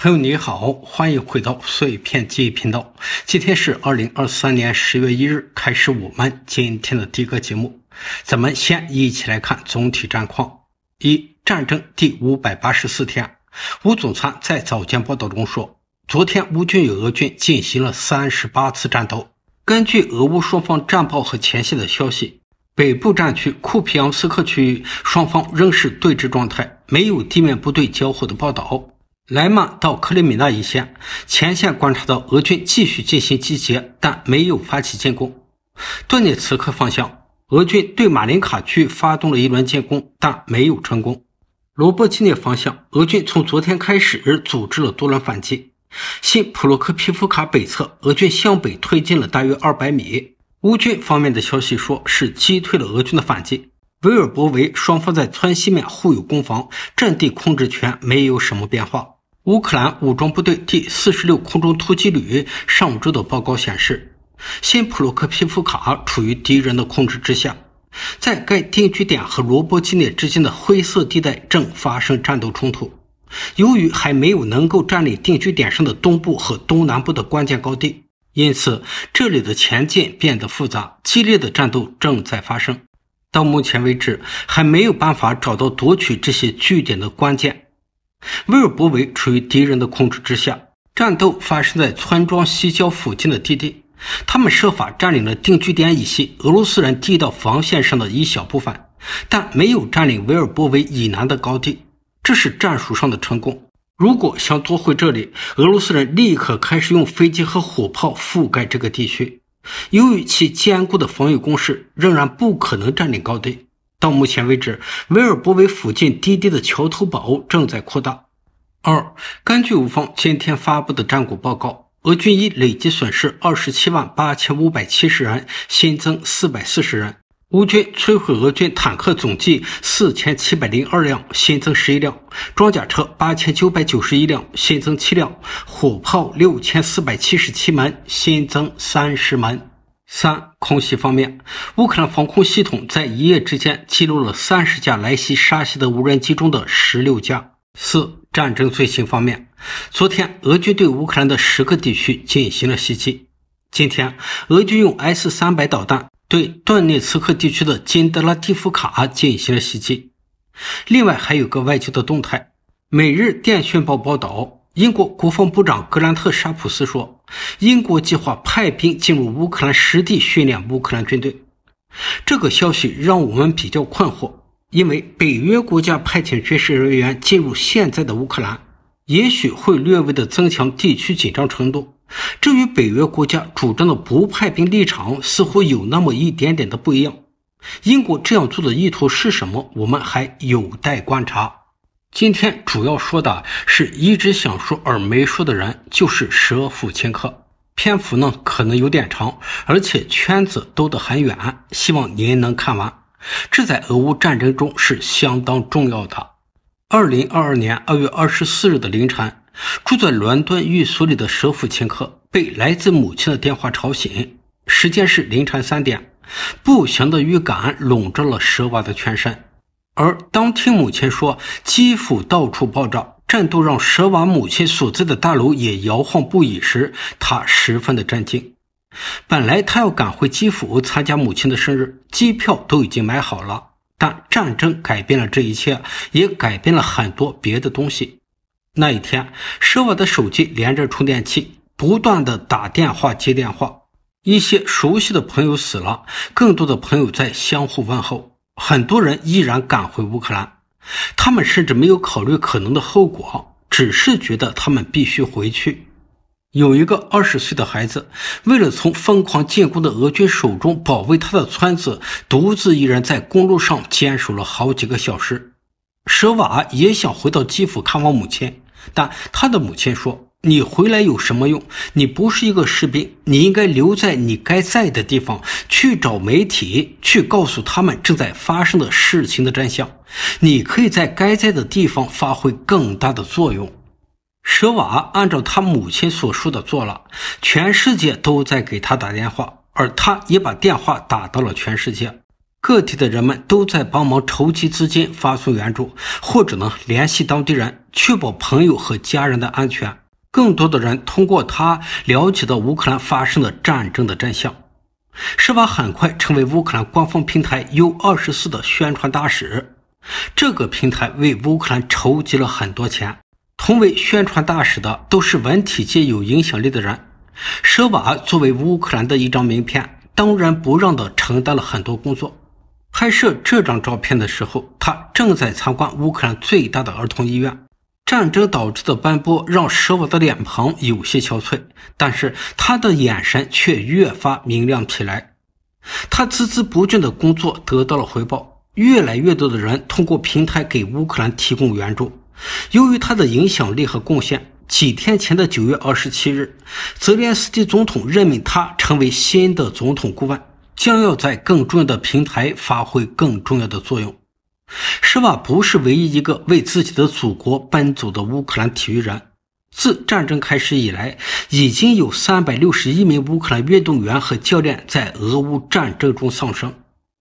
朋友你好，欢迎回到碎片记忆频道。今天是二零二三年十月一日，开始我们今天的第一个节目。咱们先一起来看总体战况。一战争第五百八十四天，吴总参在早间报道中说，昨天乌军与俄军进行了三十八次战斗。根据俄乌双方战报和前线的消息，北部战区库皮扬斯克区域双方仍是对峙状态，没有地面部队交火的报道。莱曼到克里米纳一线前线观察到俄军继续进行集结，但没有发起进攻。顿涅茨克方向，俄军对马林卡区发动了一轮进攻，但没有成功。罗伯基涅方向，俄军从昨天开始组织了多轮反击。新普洛科皮夫卡北侧，俄军向北推进了大约二百米。乌军方面的消息说是击退了俄军的反击。维尔博维，双方在村西面互有攻防，阵地控制权没有什么变化。乌克兰武装部队第四十六空中突击旅上周的报告显示，新普鲁克皮夫卡处于敌人的控制之下，在该定居点和罗波基涅之间的灰色地带正发生战斗冲突。由于还没有能够占领定居点上的东部和东南部的关键高地，因此这里的前进变得复杂，激烈的战斗正在发生。到目前为止，还没有办法找到夺取这些据点的关键。威尔伯维处于敌人的控制之下。战斗发生在村庄西郊附近的地地。他们设法占领了定居点以西俄罗斯人地道防线上的一小部分，但没有占领维尔伯维以南的高地。这是战术上的成功。如果想夺回这里，俄罗斯人立刻开始用飞机和火炮覆盖这个地区。由于其坚固的防御工事，仍然不可能占领高地。到目前为止，维尔伯维附近滴地的桥头堡正在扩大。二，根据我方今天发布的战果报告，俄军已累计损失二十七万八千五百七十人，新增四百四十人。乌军摧毁俄军坦克总计四千七百零二辆，新增十一辆；装甲车八千九百九十一辆，新增七辆；火炮六千四百七十七门，新增三十门。三空袭方面，乌克兰防空系统在一夜之间记录了三十架来袭沙西的无人机中的十六架。四战争最新方面，昨天俄军对乌克兰的十个地区进行了袭击，今天俄军用 S 三百导弹对顿涅茨克地区的金德拉蒂夫卡进行了袭击。另外还有个外界的动态，美日电讯报报道。英国国防部长格兰特·沙普斯说，英国计划派兵进入乌克兰，实地训练乌克兰军队。这个消息让我们比较困惑，因为北约国家派遣军事人员进入现在的乌克兰，也许会略微的增强地区紧张程度。这与北约国家主张的不派兵立场似乎有那么一点点的不一样。英国这样做的意图是什么？我们还有待观察。今天主要说的是一直想说而没说的人，就是舍甫琴科。篇幅呢可能有点长，而且圈子兜得很远，希望您能看完。这在俄乌战争中是相当重要的。二零二二年二月二十四日的凌晨，住在伦敦寓所里的舍甫琴科被来自母亲的电话吵醒，时间是凌晨三点。不祥的预感笼罩了舍娃的全身。而当听母亲说基辅到处爆炸，战斗让舍瓦母亲所在的大楼也摇晃不已时，他十分的震惊。本来他要赶回基辅参加母亲的生日，机票都已经买好了，但战争改变了这一切，也改变了很多别的东西。那一天，舍瓦的手机连着充电器，不断的打电话接电话，一些熟悉的朋友死了，更多的朋友在相互问候。很多人依然赶回乌克兰，他们甚至没有考虑可能的后果，只是觉得他们必须回去。有一个二十岁的孩子，为了从疯狂进攻的俄军手中保卫他的村子，独自一人在公路上坚守了好几个小时。舍瓦也想回到基辅看望母亲，但他的母亲说。你回来有什么用？你不是一个士兵，你应该留在你该在的地方，去找媒体，去告诉他们正在发生的事情的真相。你可以在该在的地方发挥更大的作用。舍瓦按照他母亲所说的做了，全世界都在给他打电话，而他也把电话打到了全世界各地的人们都在帮忙筹集资金、发送援助，或者呢联系当地人，确保朋友和家人的安全。更多的人通过他了解到乌克兰发生的战争的真相。舍瓦很快成为乌克兰官方平台 U24 的宣传大使，这个平台为乌克兰筹集了很多钱。同为宣传大使的都是文体界有影响力的人。舍瓦作为乌克兰的一张名片，当仁不让地承担了很多工作。拍摄这张照片的时候，他正在参观乌克兰最大的儿童医院。战争导致的斑驳让舍瓦的脸庞有些憔悴，但是他的眼神却越发明亮起来。他孜孜不倦的工作得到了回报，越来越多的人通过平台给乌克兰提供援助。由于他的影响力和贡献，几天前的九月二十七日，泽连斯基总统任命他成为新的总统顾问，将要在更重要的平台发挥更重要的作用。舍瓦不是唯一一个为自己的祖国奔走的乌克兰体育人。自战争开始以来，已经有361名乌克兰运动员和教练在俄乌战争中丧生，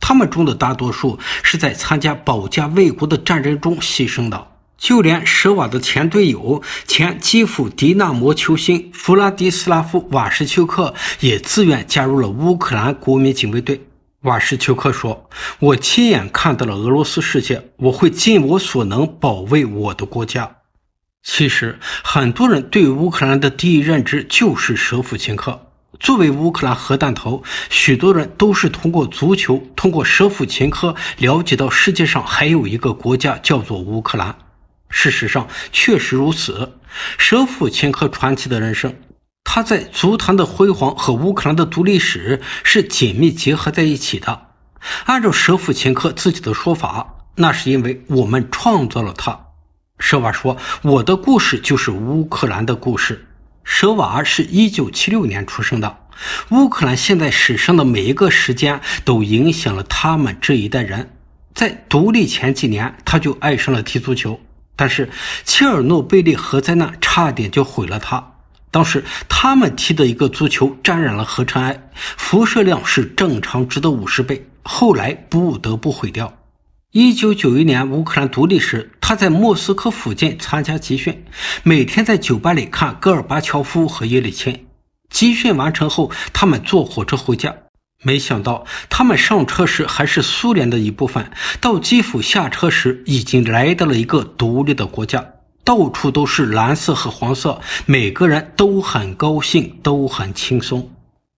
他们中的大多数是在参加保家卫国的战争中牺牲的。就连舍瓦的前队友、前基辅迪纳摩球星弗拉迪斯拉夫·瓦什丘克也自愿加入了乌克兰国民警卫队。瓦什丘克说：“我亲眼看到了俄罗斯世界，我会尽我所能保卫我的国家。”其实，很多人对乌克兰的第一认知就是舍甫琴科。作为乌克兰核弹头，许多人都是通过足球，通过舍甫琴科了解到世界上还有一个国家叫做乌克兰。事实上，确实如此。舍甫琴科传奇的人生。他在足坛的辉煌和乌克兰的独立史是紧密结合在一起的。按照舍甫琴科自己的说法，那是因为我们创造了他。舍瓦说：“我的故事就是乌克兰的故事。”舍瓦是一九七六年出生的。乌克兰现在史上的每一个时间都影响了他们这一代人。在独立前几年，他就爱上了踢足球，但是切尔诺贝利核灾难差点就毁了他。当时他们踢的一个足球沾染了合成埃，辐射量是正常值的五十倍，后来不得不毁掉。一九九一年乌克兰独立时，他在莫斯科附近参加集训，每天在酒吧里看戈尔巴乔夫和叶利钦。集训完成后，他们坐火车回家，没想到他们上车时还是苏联的一部分，到基辅下车时已经来到了一个独立的国家。到处都是蓝色和黄色，每个人都很高兴，都很轻松。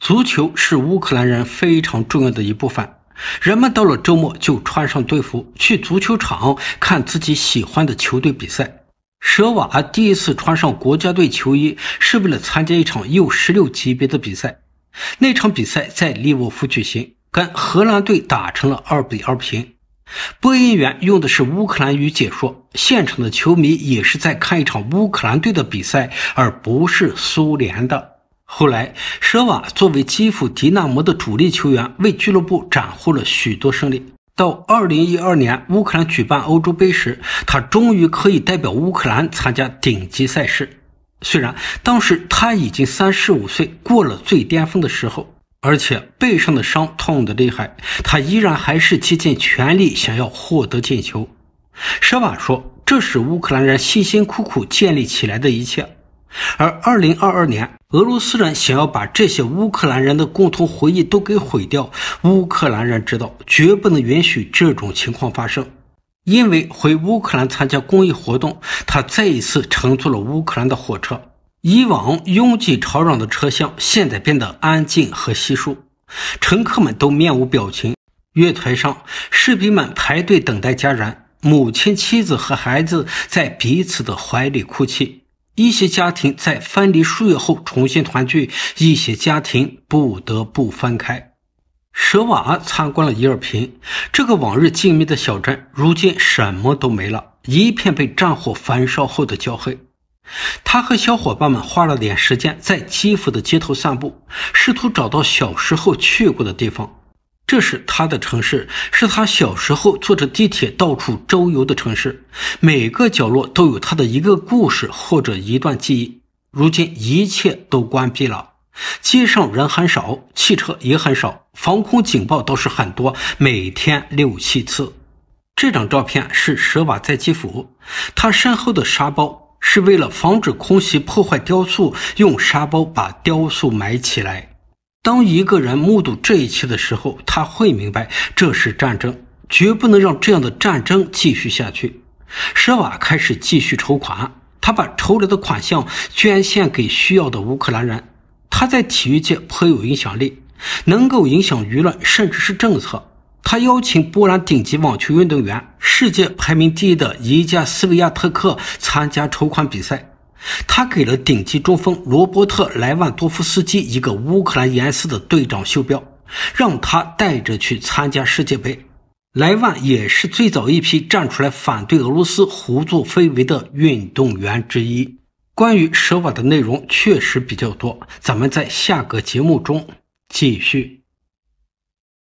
足球是乌克兰人非常重要的一部分，人们到了周末就穿上队服去足球场看自己喜欢的球队比赛。舍瓦第一次穿上国家队球衣是为了参加一场 U16 级别的比赛，那场比赛在利沃夫举行，跟荷兰队打成了二比二平。播音员用的是乌克兰语解说，现场的球迷也是在看一场乌克兰队的比赛，而不是苏联的。后来，舍瓦作为基辅迪纳摩的主力球员，为俱乐部斩获了许多胜利。到二零一二年乌克兰举办欧洲杯时，他终于可以代表乌克兰参加顶级赛事，虽然当时他已经三十五岁，过了最巅峰的时候。而且背上的伤痛的厉害，他依然还是竭尽全力想要获得进球。舍瓦说：“这是乌克兰人辛辛苦苦建立起来的一切。”而2022年，俄罗斯人想要把这些乌克兰人的共同回忆都给毁掉。乌克兰人知道，绝不能允许这种情况发生，因为回乌克兰参加公益活动，他再一次乘坐了乌克兰的火车。以往拥挤吵嚷的车厢，现在变得安静和稀疏。乘客们都面无表情。月台上，士兵们排队等待家人。母亲、妻子和孩子在彼此的怀里哭泣。一些家庭在分离数月后重新团聚，一些家庭不得不分开。舍瓦参观了伊尔平，这个往日静谧的小镇，如今什么都没了，一片被战火焚烧后的焦黑。他和小伙伴们花了点时间在基辅的街头散步，试图找到小时候去过的地方。这是他的城市，是他小时候坐着地铁到处周游的城市。每个角落都有他的一个故事或者一段记忆。如今一切都关闭了，街上人很少，汽车也很少，防空警报倒是很多，每天六七次。这张照片是舍瓦在基辅，他身后的沙包。是为了防止空袭破坏雕塑，用沙包把雕塑埋起来。当一个人目睹这一切的时候，他会明白这是战争，绝不能让这样的战争继续下去。舍瓦开始继续筹款，他把筹来的款项捐献给需要的乌克兰人。他在体育界颇有影响力，能够影响舆论，甚至是政策。他邀请波兰顶级网球运动员、世界排名第一的伊加·斯维亚特克参加筹款比赛。他给了顶级中锋罗伯特·莱万多夫斯基一个乌克兰颜色的队长袖标，让他带着去参加世界杯。莱万也是最早一批站出来反对俄罗斯胡作非为的运动员之一。关于舍瓦的内容确实比较多，咱们在下个节目中继续。